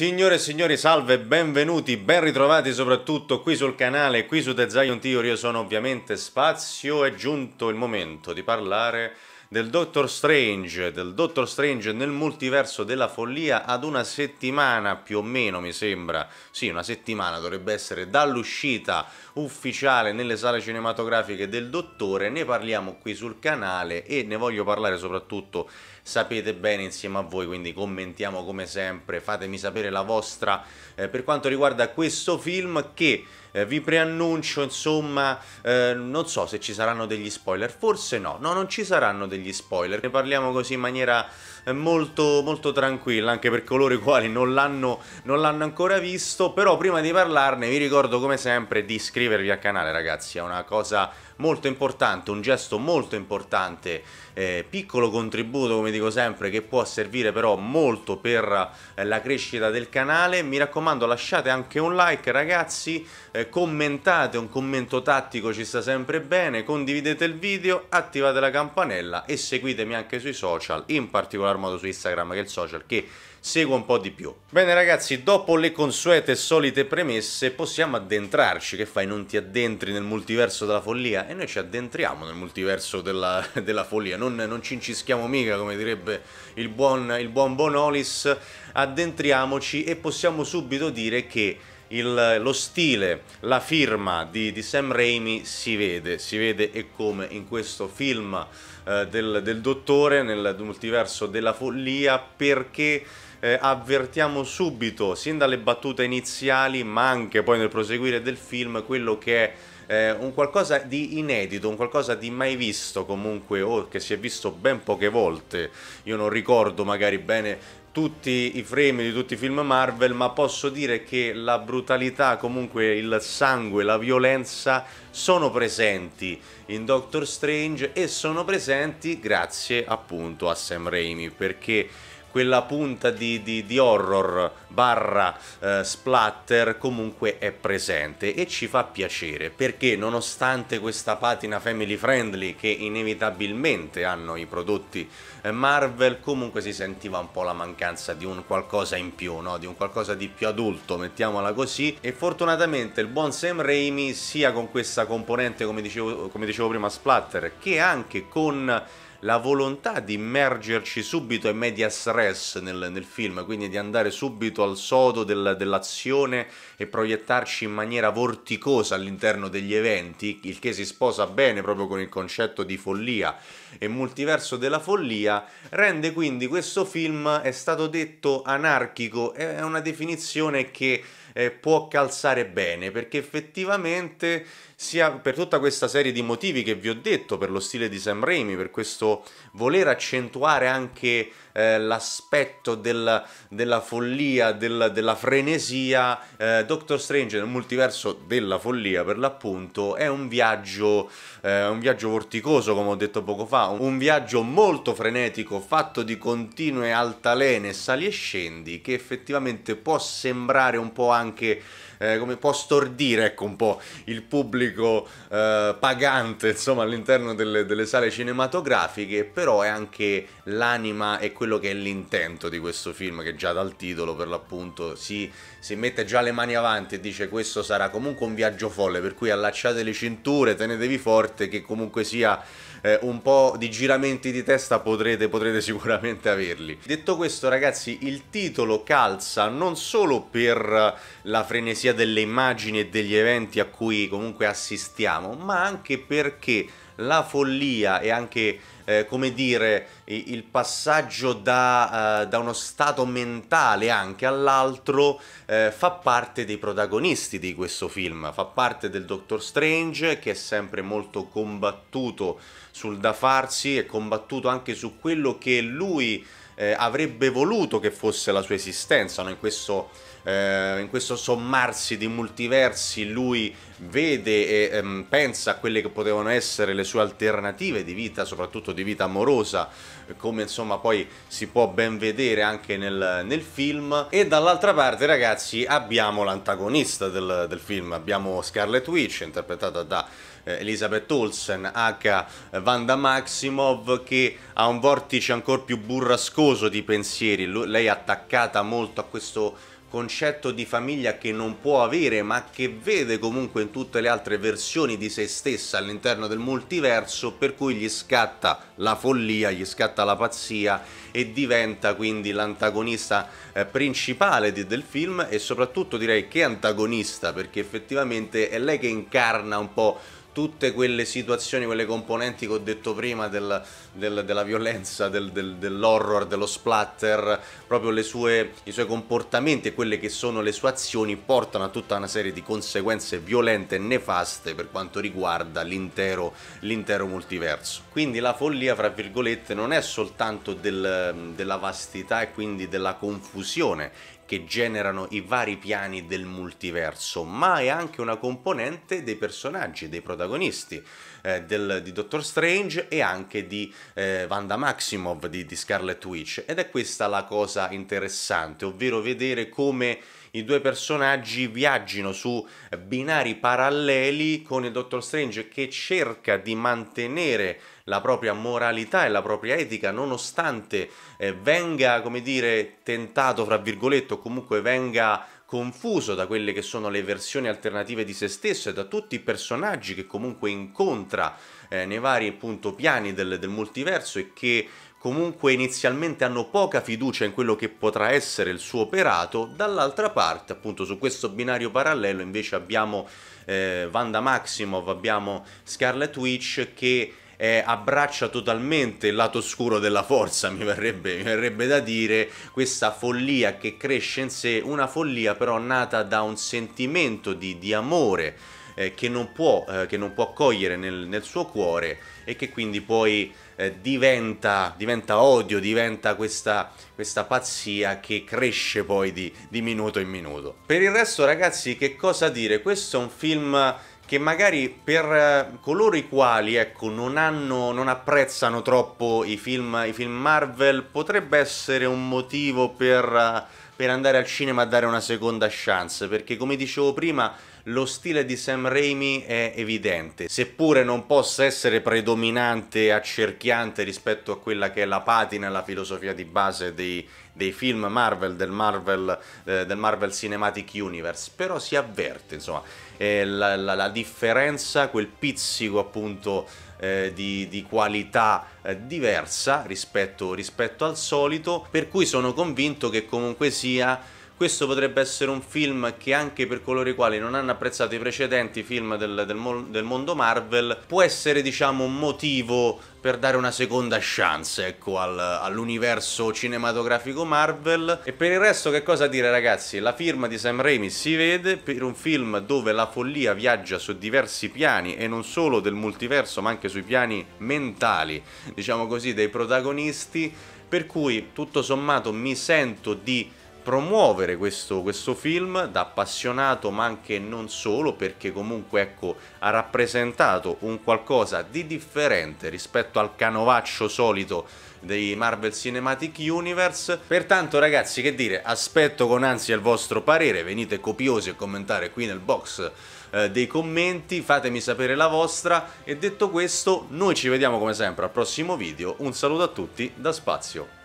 Signore e signori, salve, benvenuti, ben ritrovati soprattutto qui sul canale, qui su The Zion Theory, io sono ovviamente Spazio, è giunto il momento di parlare del Doctor Strange, del Doctor Strange nel multiverso della follia ad una settimana più o meno mi sembra, sì una settimana dovrebbe essere dall'uscita ufficiale nelle sale cinematografiche del Dottore, ne parliamo qui sul canale e ne voglio parlare soprattutto sapete bene insieme a voi, quindi commentiamo come sempre, fatemi sapere la vostra eh, per quanto riguarda questo film che eh, vi preannuncio, insomma, eh, non so se ci saranno degli spoiler, forse no, no, non ci saranno degli spoiler, ne parliamo così in maniera eh, molto, molto tranquilla, anche per coloro i quali non l'hanno, ancora visto, però prima di parlarne vi ricordo come sempre di iscrivervi al canale ragazzi, è una cosa molto importante, un gesto molto importante, eh, piccolo contributo come come dico sempre, che può servire però molto per eh, la crescita del canale. Mi raccomando, lasciate anche un like, ragazzi, eh, commentate, un commento tattico ci sta sempre bene, condividete il video, attivate la campanella e seguitemi anche sui social, in particolar modo su Instagram, che è il social che segua un po' di più. Bene ragazzi, dopo le consuete e solite premesse possiamo addentrarci, che fai non ti addentri nel multiverso della follia? E noi ci addentriamo nel multiverso della, della follia, non, non ci incischiamo mica come direbbe il buon, il buon Bonolis, addentriamoci e possiamo subito dire che il, lo stile, la firma di, di Sam Raimi si vede, si vede e come in questo film eh, del, del, dottore nel multiverso della follia perché eh, avvertiamo subito, sin dalle battute iniziali, ma anche poi nel proseguire del film, quello che è eh, un qualcosa di inedito, un qualcosa di mai visto comunque o che si è visto ben poche volte. Io non ricordo magari bene tutti i frame di tutti i film Marvel, ma posso dire che la brutalità, comunque il sangue, la violenza sono presenti in Doctor Strange e sono presenti grazie appunto a Sam Raimi perché quella punta di, di, di horror barra eh, splatter comunque è presente e ci fa piacere perché nonostante questa patina family friendly che inevitabilmente hanno i prodotti eh, Marvel comunque si sentiva un po' la mancanza di un qualcosa in più, no? di un qualcosa di più adulto, mettiamola così, e fortunatamente il buon Sam Raimi sia con questa componente come dicevo, come dicevo prima splatter che anche con la volontà di immergerci subito in medias res nel, nel film, quindi di andare subito al sodo del, dell'azione e proiettarci in maniera vorticosa all'interno degli eventi, il che si sposa bene proprio con il concetto di follia e multiverso della follia, rende quindi questo film, è stato detto, anarchico, è una definizione che eh, può calzare bene, perché effettivamente sia per tutta questa serie di motivi che vi ho detto, per lo stile di Sam Raimi, per questo voler accentuare anche eh, l'aspetto del, della follia, del, della frenesia. Eh, Doctor Strange nel multiverso della follia, per l'appunto, è un viaggio, eh, un viaggio vorticoso, come ho detto poco fa, un viaggio molto frenetico, fatto di continue altalene, sali e scendi, che effettivamente può sembrare un po' anche eh, come può stordire ecco, un po' il pubblico eh, pagante insomma, all'interno delle, delle, sale cinematografiche, però è anche l'anima e quello che è l'intento di questo film che già dal titolo per l'appunto si si mette già le mani avanti e dice questo sarà comunque un viaggio folle, per cui allacciate le cinture, tenetevi forte che comunque sia eh, un po' di giramenti di testa potrete, potrete sicuramente averli. Detto questo ragazzi il titolo calza non solo per la frenesia delle immagini e degli eventi a cui comunque assistiamo, ma anche perché la follia e anche eh, come dire, il passaggio da, uh, da, uno stato mentale anche all'altro eh, fa parte dei protagonisti di questo film, fa parte del Doctor Strange che è sempre molto combattuto sul da farsi e combattuto anche su quello che lui eh, avrebbe voluto che fosse la sua esistenza, no? in questo eh, in questo sommarsi di multiversi lui vede e ehm, pensa a quelle che potevano essere le sue alternative di vita, soprattutto di vita amorosa, eh, come insomma poi si può ben vedere anche nel, nel film. E dall'altra parte, ragazzi, abbiamo l'antagonista del, del film, abbiamo Scarlet Witch, interpretata da eh, Elisabeth Olsen, H. Vanda Maximov, che ha un vortice ancora più burrascoso di pensieri. Lei è attaccata molto a questo concetto di famiglia che non può avere ma che vede comunque in tutte le altre versioni di se stessa all'interno del multiverso per cui gli scatta la follia, gli scatta la pazzia e diventa quindi l'antagonista eh, principale del film e soprattutto direi che antagonista perché effettivamente è lei che incarna un po' tutte quelle situazioni, quelle componenti che ho detto prima del, del, della violenza, del, dell'horror, dello splatter, proprio sue, i suoi comportamenti e quelle che sono le sue azioni portano a tutta una serie di conseguenze violente e nefaste per quanto riguarda l'intero, l'intero multiverso. Quindi la follia, fra virgolette, non è soltanto della vastità e quindi della confusione che generano i vari piani del multiverso, ma è anche una componente dei personaggi, dei protagonisti, eh, del, di Doctor Strange e anche di eh, Vanda Maximov, di, di Scarlet Witch. Ed è questa la cosa interessante, ovvero vedere come i due personaggi viaggino su binari paralleli con il Dottor Strange che cerca di mantenere la propria moralità e la propria etica nonostante eh, venga, come dire, tentato, fra virgolette, o comunque venga confuso da quelle che sono le versioni alternative di se stesso e da tutti i personaggi che comunque incontra eh, nei vari appunto piani del, del multiverso e che comunque inizialmente hanno poca fiducia in quello che potrà essere il suo operato, dall'altra parte appunto su questo binario parallelo invece abbiamo eh, Vanda Maximov, abbiamo Scarlet Witch che eh, abbraccia totalmente il lato scuro della forza, mi verrebbe, mi verrebbe, da dire, questa follia che cresce in sé, una follia però nata da un sentimento di, di amore eh, che, non può, eh, che, non può, accogliere nel, nel, suo cuore e che quindi poi eh, diventa, diventa, odio, diventa questa, questa, pazzia che cresce poi di, di minuto in minuto. Per il resto ragazzi che cosa dire? Questo è un film che magari per eh, coloro i quali ecco, non, hanno, non, apprezzano troppo i film, i film, Marvel potrebbe essere un motivo per eh, per andare al cinema a dare una seconda chance, perché come dicevo prima lo stile di Sam Raimi è evidente, seppure non possa essere predominante e accerchiante rispetto a quella che è la patina e la filosofia di base dei, dei film Marvel del, Marvel, eh, del Marvel Cinematic Universe, però si avverte insomma eh, la, la, la differenza, quel pizzico appunto eh, di, di, qualità eh, diversa rispetto, rispetto al solito, per cui sono convinto che comunque sia questo potrebbe essere un film che anche per coloro i quali non hanno apprezzato i precedenti film del, del, del mondo Marvel può essere diciamo un motivo per dare una seconda chance ecco, al, all'universo cinematografico Marvel e per il resto che cosa dire ragazzi la firma di Sam Raimi si vede per un film dove la follia viaggia su diversi piani e non solo del multiverso ma anche sui piani mentali diciamo così dei protagonisti per cui tutto sommato mi sento di promuovere questo, questo, film da appassionato ma anche non solo perché comunque ecco, ha rappresentato un qualcosa di differente rispetto al canovaccio solito dei Marvel Cinematic Universe pertanto ragazzi che dire aspetto con ansia il vostro parere venite copiosi a commentare qui nel box eh, dei commenti fatemi sapere la vostra e detto questo noi ci vediamo come sempre al prossimo video un saluto a tutti da Spazio